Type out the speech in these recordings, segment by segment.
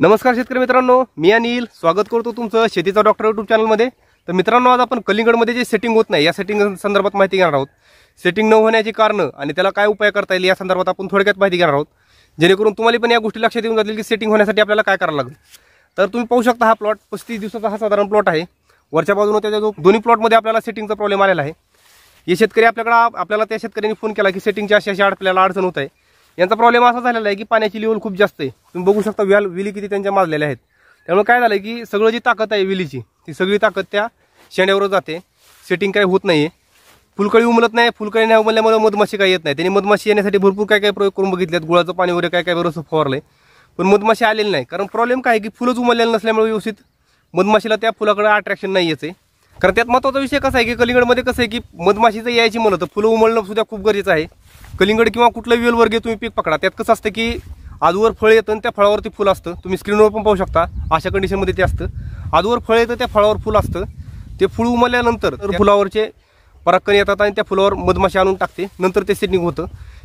नमस्कार शेतकरी मित्रांनो मी अनिल स्वागत करतो तुमचं शेतीचा डॉक्टर युट्यूब चॅनलमध्ये तर मित्रांनो आज आपण कलिंगडमध्ये जे सेटिंग होत नाही या सेटिंग संदर्भात माहिती घेणार आहोत सेटिंग न होण्याची कारणं आणि त्याला काय उपाय करता येईल या संदर्भात आपण थोडक्यात माहिती घेणार आहोत जेणेकरून तुम्हाला पण या गोष्टी लक्षात येऊन जातील की सेटिंग होण्यासाठी आपल्याला काय करावं लागेल तर तुम्ही पाहू शकता हा प्लॉट पस्तीस दिवसाचा हा साधारण प्लॉट आहे वरच्या बाजूने त्याच्या जो दोन्ही प्लॉटमध्ये आपल्याला सेटिंगचा प्रॉब्लेम आलेला आहे हे शेतकरी आपल्याकडं आपल्याला त्या शेतकऱ्यांनी फोन केला की सेटिंगची अशी अशी आपल्याला अडचण होत आहे यांचा प्रॉब्लेम असा झालेला आहे की पाण्याची लेवल खूप जास्त आहे तुम्ही बघू शकता व्याल विली किती त्यांच्या माजलेल्या आहेत त्यामुळे काय झालं की सगळं जी ताकद आहे विलीची ती सगळी ताकद त्या शेंड्यावर जाते सेटिंग काही होत नाही फुलकळी उमलत नाही फुलकळी नाही उमलल्यामुळे मधमाशी काही येत नाही त्यांनी मधमाशी येण्यासाठी भरपूर काय काय प्रयोग करून बघितलेत गुळाचं पाणी वगैरे काय काय व्यवस्थित फवारलं पण मधमाशी आलेली नाही कारण प्रॉब्लेम काय की फुलंच उमललेलं नसल्यामुळे व्यवस्थित मधमाशीला त्या फुलाकडे अट्रॅक्शन नाही यायचं कारण त्यात महत्त्वाचा विषय कसा आहे की कलिंगडमध्ये कसं आहे की मधमाशीचं यायची म्हणलं तर फुलं उमळणं सुद्धा खूप गरजेचं आहे कलिंगड किंवा कुठलं वेलवर्गीय तुम्ही पीक पकडा त्यात कसं असतं की आजवर फळ येतं आणि त्या फळावरती फुलं असतं तुम्ही स्क्रीनवर पण पाहू शकता अशा कंडिशनमध्ये ते असतं आजूवर फळ येतं त्या फळावर फुलं असतं ते फुल तर फुलावरचे परागकण येतात आणि त्या फुलावर मधमाशी आणून टाकते नंतर ते सेटिंग होतं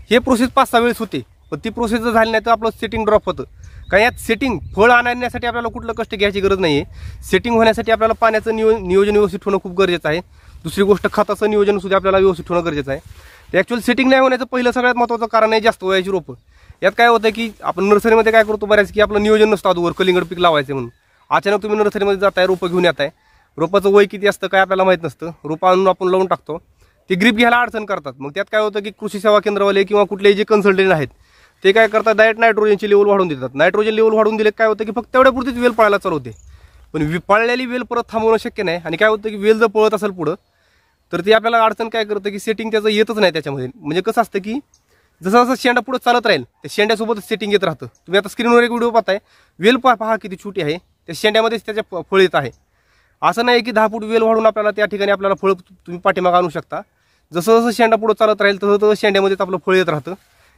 हे प्रोसेस पाच सहा वेळेस होते पण ती प्रोसेस जर झाली नाही तर आपलं सेटिंग ड्रॉप होतं का यात सेटिंग फळ आणण्यासाठी आपल्याला कुठलं कष्ट घ्यायची गरज नाही आहे सेटिंग होण्यासाठी आपल्याला पाण्याचं नियो नियोजन व्यवस्थित होणं खूप गरजेचं आहे दुसरी गोष्ट खताचं नियोजन सुद्धा आपल्याला व्यवस्थित होणं गरजेचं आहे तर ॲक्च्युअल सेटिंग नाही होण्याचं पहिलं सगळ्यात महत्त्वाचं कारण आहे जास्त वयाची रोपं यात काय होतं की आपण नर्सरीमध्ये काय करतो बऱ्याच की आपलं नियोजन नसतं अगोदर कलिंगड पीक लावायचं म्हणून अचानक तुम्ही नर्सरीमध्ये जाताय रोपं घेऊन येत आहे रोपाचं वय किती असतं काय आपल्याला माहीत नसतं रोपं आणून आपण लावून टाकतो ते ग्रीप घ्यायला अडचण करतात मग त्यात काय होतं की कृषी सेवा केंद्रवाले किंवा कुठले जे कन्सल्टंट आहेत ते काय करतात डायरेक्ट नायट्रोजनची लेवल वाढून देतात नायट्रोजन लेवल वाढून दिले काय होतं की फक्त एवढ्यापुरतीच वेल पळायला चालवते पण पळलेली वेल परत थांबवणं शक्य नाही आणि काय होतं की वेल जर पळत असेल पुढं तर ते आपल्याला अडचण काय करतं की सेटिंग त्याचं येतच नाही त्याच्यामध्ये म्हणजे कसं असतं की जसं जसं शेंडा पुढं चालत राहील त्या शेंड्यासोबतच सेटिंग येत राहतं तुम्ही आता स्क्रीनवर एक व्हिडिओ पाहताय वेल पहा किती छोटी आहे त्या शेंड्यामध्येच त्याच्या फळ येत आहे असं नाही की दहा फूट वेल वाढून आपल्याला त्या ठिकाणी आपल्याला फळ तुम्ही पाठीमागा आणू शकता जसं जसं शेंडा पुढं चालत राहील तसं तसं शेंड्यामध्येच आपलं फळ येत राहतं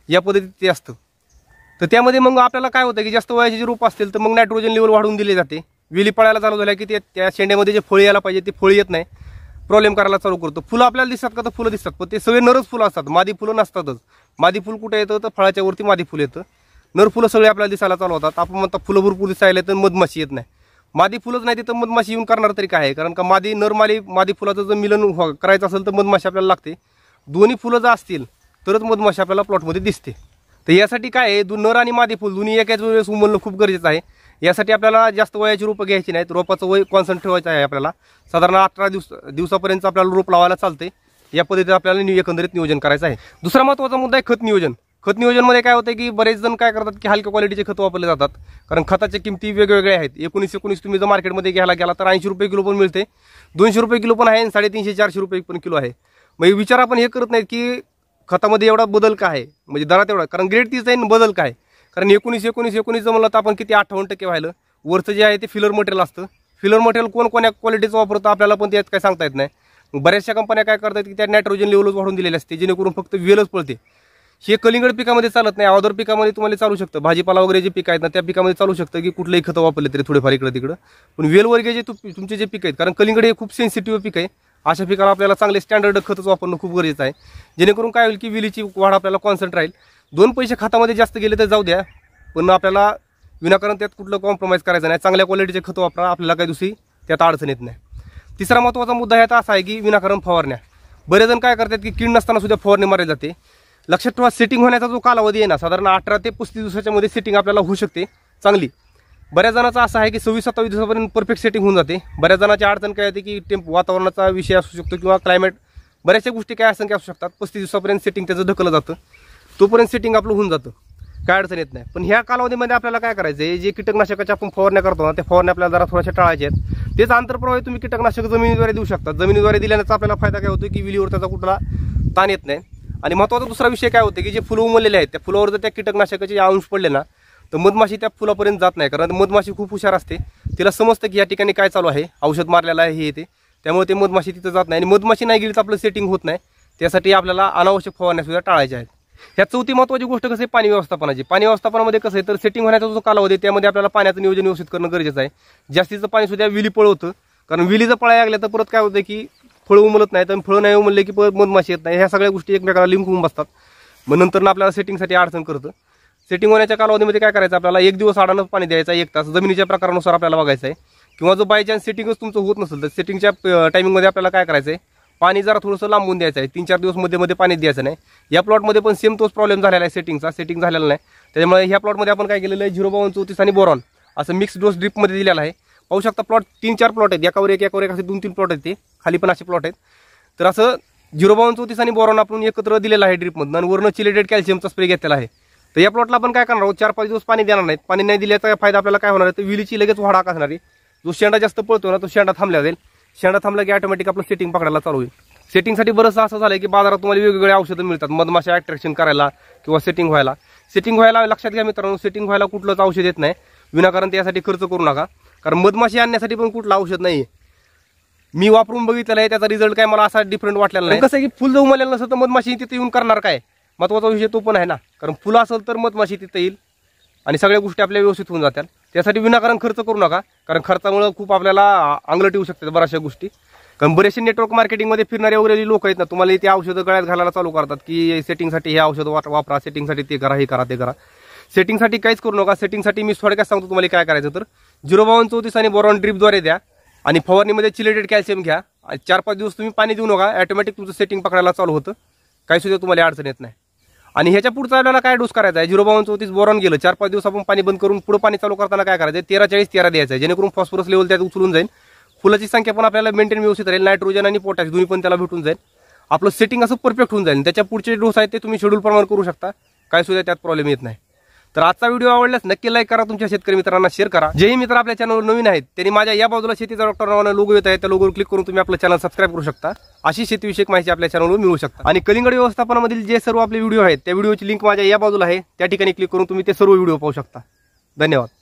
या पद्धतीत ते असतं तर त्यामध्ये मग आपल्याला काय होतं की जास्त वयाचे जे रोप असतील तर मग नायट्रोजन लेवल वाढून दिले जाते विली पळायला चालू झाल्या की ते त्या शेंड्यामध्ये जे फळी यायला पाहिजे ते फळी येत नाही प्रॉब्लेम करायला चालू करतो फुलं आपल्याला दिसतात का तर फुलं दिसतात पण ते सगळे नरच फुलं असतात मादी फुलं नसतातच मादी फुल कुठे येतं तर फळाच्या वरती मादी फुलं येतं नर फुलं सगळे आपल्याला दिसायला चालू होतात आपण म्हणता फुलं भरपूर दिसायला तर मधमाशी येत नाही मादी फुलंच नाही तिथं मधमाशी येऊन करणार तरी काय आहे कारण का मादी नरमाली मादी फुलाचं जर मिलन करायचं असेल तर मधमाशी आपल्याला लागते दोन्ही फुलं जर असतील तरच मधमाशी आपल्याला प्लॉटमध्ये दिसते तर यासाठी काय आहे नर आणि मादी फुल दोन्ही एकाच वेळेस उमलणं खूप गरजेचं आहे यासाठी आपल्याला जास्त वयाची रोपं घ्यायची नाहीत रोपाचं वय कॉन्सन्ट ठेवायचं आहे आपल्याला साधारण अठरा दिवस दिवसापर्यंत आपल्याला रोप लावायला चालते या पद्धतीत आपल्याला नि एकंदरीत नियोजन करायचं आहे दुसरा महत्त्वाचा मुद्दा आहे खत नियोजन खत नियोजनमध्ये काय होतं की बरेच जण काय करतात की हलक्या क्वालिटीचे खत वापरले जातात कारण खताच्या किमती वेगवेगळ्या आहेत एकोणीस एकोणीस तुम्ही जर मार्केटमध्ये घ्यायला गेला तर ऐंशी रुपये किलो पण मिळते दोनशे रुपये किलो पण आहे आणि साडेतीनशे चारशे रुपये पण किलो आहे मग विचार आपण हे करत नाहीत की खतामध्ये एवढा बदल काय आहे म्हणजे दरात एवढा कारण ग्रेड तीच आहे बदल काय कारण एकोणीस एकोणीस एकोणीस म्हणलं तर आपण किती अठ्ठावन्न टक्के व्हायलं वरचं जे आहे ते फिलर मटेरियल असतं फिलर मटेरियल कोण कोण्या क्वालिटीचं वापरतो आपल्याला पण त्यात काय सांगता येत नाही बऱ्याचशा कंपन्या काय करतात की त्या नायट्रोजन लेवलच वाढून दिलेले असते जेणेकरून फक्त वेलच पळते हे कलिंगड पिकामध्ये चालत नाही अदर पिकामध्ये तुम्हाला चालू शकतं भाजीपाला वगैरे जे पिक आहेत ना त्या पिकामध्ये चालू शकतं की कुठलंही खतं वापरले तरी थोडेफार इकडं तिकडं पण वेल वगैरे जे तुमचे जे पिक आहेत कारण कलिंगड हे खूप सेन्सिटिव्ह पीक आहे अशा पिकाला आपल्याला चांगले स्टँडर्ड खतच वापरणं खूप गरजेचं आहे जेणेकरून काय होईल की विलीची वाढ आपल्याला कॉन्सन्ट राहील दोन पैसे खतामध्ये जास्त गेले तर जाऊ द्या पण आपल्याला विनाकारण त्यात कुठलं कॉम्प्रोमाइज करायचं नाही चांगल्या क्वालिटीचे खत वापरा आपल्याला काही दुसरी त्यात अडचण येत नाही तिसरा महत्त्वाचा मुद्दा आता असा आहे की विनाकारण फवारण्या बरेच काय करतात की कीड नसताना सुद्धा फवारणी मारली जाते लक्षात ठेवा सेटिंग होण्याचा जो कालावधी आहे ना साधारण अठरा ते पस्तीस दिवसाच्या मध्ये सेटिंग आपल्याला होऊ शकते चांगली बऱ्याच जणांचा असं आहे की सव्वीस सत्तावीस दिवसापर्यंत परफेक्ट सेटिंग होऊन जाते बऱ्याच जणांची अडचण काय येते की टेम्प वातावरणाचा विषय असू शकतो किंवा क्लायमेट बऱ्याचशा गोष्टी काय की असू शकतात पस्तीस दिवसापर्यंत सेटिंग त्याचं ढकलं जातं तोपर्यंत सेटिंग आपलं होऊन जातं काय अडचण येत नाही पण ह्या कालावधीमध्ये आपल्याला काय करायचं आहे जे कीटकनाशकाच्या आपण फवारण्या करतो ना त्या फवारण्या आपल्याला जरा थोड्याशा टाळायचे आहेत तेच आंतरप्रवाही तुम्ही कीटकनाशक जमिनीद्वारे देऊ शकता जमिनीद्वारे दिल्याचा आपल्याला फायदा काय होतो की विलीवर त्याचा कुठला ताण येत नाही आणि महत्त्वाचा दुसरा विषय काय होतो की जे फुलं उमललेले आहेत त्या फुलावर जर त्या कीटकनाशकाचे अंश पडले ना तर मधमाशी त्या फुलापर्यंत जात नाही कारण मधमाशी खूप हुशार असते तिला समजतं की या ठिकाणी काय चालू आहे औषध मारलेलं आहे हे येते त्यामुळे ते मधमाशी तिथं जात नाही आणि मधमाशी नाही गेली तर आपलं सेटिंग होत नाही त्यासाठी आपल्याला अनावश्यक सुद्धा टाळायच्या आहेत ह्या चौथी महत्वाची गोष्ट कसं आहे पाणी व्यवस्थापनाची पाणी व्यवस्थापनामध्ये कसं आहे तर सेटिंग होण्याचा जो कालावधी त्यामध्ये आपल्याला पाण्याचं नियोजन व्यवस्थित करणं गरजेचं आहे जास्तीचं पाणी सुद्धा विली पळवतं कारण विलीचं पळाय लागलं तर परत काय होतं की फळं उमलत नाही तर फळं नाही उमलले की परत मधमाशी येत नाही ह्या सगळ्या गोष्टी एकमेकाला लिंक होऊन बसतात मग नंतर आपल्याला सेटिंगसाठी अडचण करतं सेटिंग होण्याच्या कालावधीमध्ये काय करायचं आपल्याला एक दिवस आडानं पाणी द्यायचा एक तास जमिनीच्या प्रकारानुसार आपल्याला बघायचं आहे किंवा जो बाय चान्स सेटिंगच तुमचं होत नसेल तर सेटिंगच्या टायमिंगमध्ये आपल्याला काय करायचं आहे पाणी जरा थोडंसं लांबून द्यायचं आहे तीन चार दिवस मध्ये मध्ये पाणी द्यायचं नाही या प्लॉटमध्ये पण सेम तोच प्रॉब्लेम झालेला आहे सेटिंगचा सेटिंग झालेला नाही त्याच्यामुळे ह्या प्लॉटमध्ये आपण काय केलेलं आहे झिरो बावन चौतीस आणि बोरॉन असं मिक्स डोस ड्रिपमध्ये दिलेला आहे पाहू शकता प्लॉट तीन चार प्लॉट आहेत एकावर एक एकावर एक असे दोन तीन प्लॉट आहेत ते खाली पण असे प्लॉट आहेत तर असं झिरो बावन चौतीस आणि बोरॉन आपण एकत्र दिलेलं आहे ड्रिपमधून आणि वरनं चिलेटेड कॅल्शियमचा स्प्रे घेतलेला आहे तर या प्लॉटला आपण काय करणार आहोत चार पाच दिवस पाणी देणार नाही पाणी नाही दिल्याचा फायदा आपल्याला काय होणार आहे तर विलीची लगेच वाढ असणार जो शेंडा जास्त पळतो ना तो शेंडा थांबल्या जाईल शेंडा थांबला की ऑटोमॅटिक आपलं सेटिंग पकडायला चालू होईल सेटिंगसाठी बरंच असं झालं की बाजारात तुम्हाला वेगवेगळे औषधं मिळतात मधमाशा अट्रॅक्शन करायला किंवा सेटिंग व्हायला सेटिंग व्हायला लक्षात घ्या मित्रांनो सेटिंग व्हायला कुठलंच औषध येत नाही विनाकारण त्यासाठी खर्च करू नका कारण मधमाशी आणण्यासाठी पण कुठलं औषध नाही मी वापरून बघितलेलं आहे त्याचा रिझल्ट काय मला असा डिफरंट वाटलेला नाही कसं की फुल जाऊ मला नसतं तर मधमाशी तिथे येऊन करणार काय महत्त्वाचा विषय तो पण आहे ना कारण फुलं असेल तर मधमाशी तिथं येईल आणि सगळ्या गोष्टी आपल्या व्यवस्थित होऊन जातात त्यासाठी विनाकारण खर्च करू नका कारण खर्चामुळं खूप आपल्याला आंगलट येऊ शकतात बऱ्याचशा गोष्टी कारण बरेचसे नेटवर्क मार्केटिंगमध्ये फिरणारे वगैरे लोक आहेत ना तुम्हाला इथे औषधं गळ्यात घालायला चालू करतात की सेटिंगसाठी हे औषध वापरा सेटिंगसाठी ते करा हे करा ते करा सेटिंगसाठी काहीच करू नका सेटिंगसाठी मी थोडक्यात सांगतो तुम्हाला काय करायचं तर झिरो बावन चौतीस आणि बोरॉन ड्रीपद्वारे द्या आणि फवारणीमध्ये चिलेटेड कॅल्शियम घ्या आणि चार पाच दिवस तुम्ही पाणी देऊ नका ॲटोमॅटिक तुमचं सेटिंग पकडायला चालू होतं काही सुद्धा तुम्हाला अडचण येत नाही आणि ह्याच्या पुढचा आपल्याला काय डोस करायचा आहे झिरो बावन चौतीस बोरॉन गेलं चार पाच दिवस आपण पाणी बंद करून पुढे पाणी चालू करताना काय करायचं तेरा चाळीस तेरा द्यायचं आहे जेणेकरून फॉस्फरस लेवल त्यात उचलून जाईल फुलाची संख्या पण आपल्याला मेंटेन व्यवस्थित राहील नायट्रोजन आणि पोटॅश दोन्ही पण त्याला भेटून जाईल आपलं सेटिंग असं परफेक्ट होऊन जाईल त्याच्या पुढचे डोस आहेत ते तुम्ही शेड्यूल प्रमाण करू शकता काय सुद्धा त्यात प्रॉब्लेम येत नाही तर आजचा व्हिडिओ आवडल्यास नक्की लाईक करा तुमच्या शेतकरी मित्रांना शेअर करा जेही मित्र आपल्या चॅनलवर नवीन आहेत त्यांनी माझ्या या बाजूला शेतीचा डॉक्टर नावाने लोगो येत आहे त्या लोगोवर क्लिक करून तुम्ही आपलं चॅनल सबस्क्राईब करू शकता अशी शेतीविषयक माहिती आपल्या चॅनलवर मिळू शकता आणि कलिंगड व्यवस्थापनामधील जे सर्व आपले व्हिडिओ आहेत त्या व्हिडिओची लिंक माझ्या या बाजूला आहे त्या ठिकाणी क्लिक करून तुम्ही ते सर्व व्हिडिओ पाहू शकता धन्यवाद